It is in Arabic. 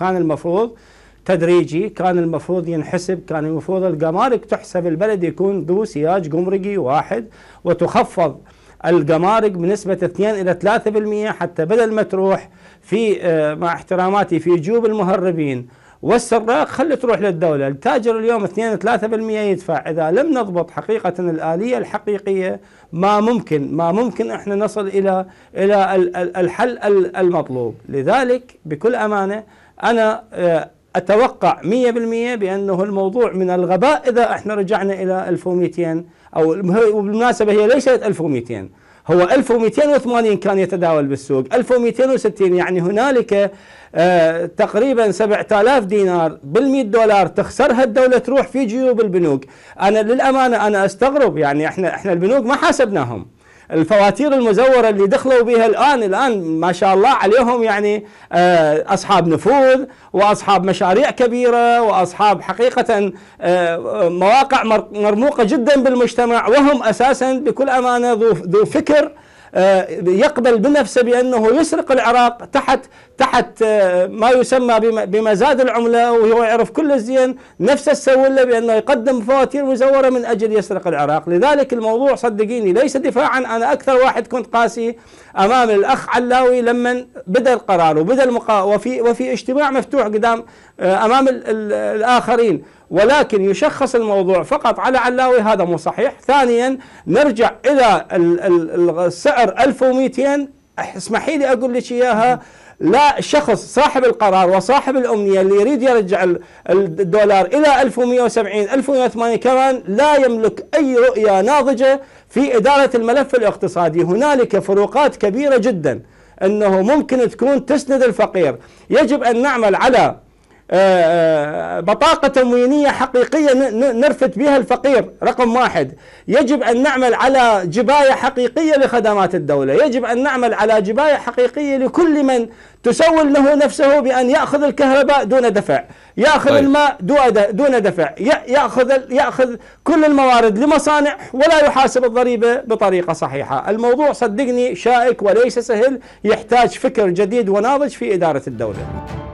كان المفروض تدريجي كان المفروض ينحسب كان المفروض الجمارك تحسب البلد يكون ذو سياج جمركي واحد وتخفض الجمارك بنسبة 2 إلى 3% حتى بدل ما تروح في آه، مع احتراماتي في جيوب المهربين والسراق خله تروح للدولة التاجر اليوم 2 3% يدفع إذا لم نضبط حقيقة الآلية الحقيقية ما ممكن ما ممكن احنا نصل إلى إلى الحل المطلوب لذلك بكل أمانة أنا آه، أتوقع 100% بأنه الموضوع من الغباء إذا احنا رجعنا إلى 1200 أو بالمناسبة هي ليست 1200 هو 1280 كان يتداول بالسوق 1260 يعني هنالك آه، تقريبا 7000 دينار بال100 دولار تخسرها الدولة تروح في جيوب البنوك أنا للأمانة أنا أستغرب يعني إحنا إحنا البنوك ما حاسبناهم الفواتير المزورة اللي دخلوا بها الآن الآن ما شاء الله عليهم يعني آه، أصحاب نفوذ وأصحاب مشاريع كبيرة وأصحاب حقيقة آه، مواقع مرموقة جدا بالمجتمع وهم أساسا بكل أمانة ذو فكر آه، يقبل بنفسه بانه يسرق العراق تحت تحت آه، ما يسمى بمزاد العمله وهو يعرف كل الزين نفسه سوى له بانه يقدم فواتير مزوره من اجل يسرق العراق، لذلك الموضوع صدقيني ليس دفاعا انا اكثر واحد كنت قاسي امام الاخ علاوي لما بدا القرار وبدا المقا وفي وفي اجتماع مفتوح قدام آه، امام الاخرين ولكن يشخص الموضوع فقط على علاوي هذا مو صحيح ثانيا نرجع إلى السعر 1200 اسمحي لي أقول لك إياها لا شخص صاحب القرار وصاحب الأمنية اللي يريد يرجع الدولار إلى 1170 1180 كمان لا يملك أي رؤية ناضجة في إدارة الملف الاقتصادي هنالك فروقات كبيرة جدا أنه ممكن تكون تسند الفقير يجب أن نعمل على آه، آه، بطاقة تموينية حقيقية نرفت بها الفقير رقم واحد يجب أن نعمل على جباية حقيقية لخدمات الدولة يجب أن نعمل على جباية حقيقية لكل من تسول له نفسه بأن يأخذ الكهرباء دون دفع يأخذ طيب. الماء دون دفع يأخذ, يأخذ كل الموارد لمصانع ولا يحاسب الضريبة بطريقة صحيحة الموضوع صدقني شائك وليس سهل يحتاج فكر جديد وناضج في إدارة الدولة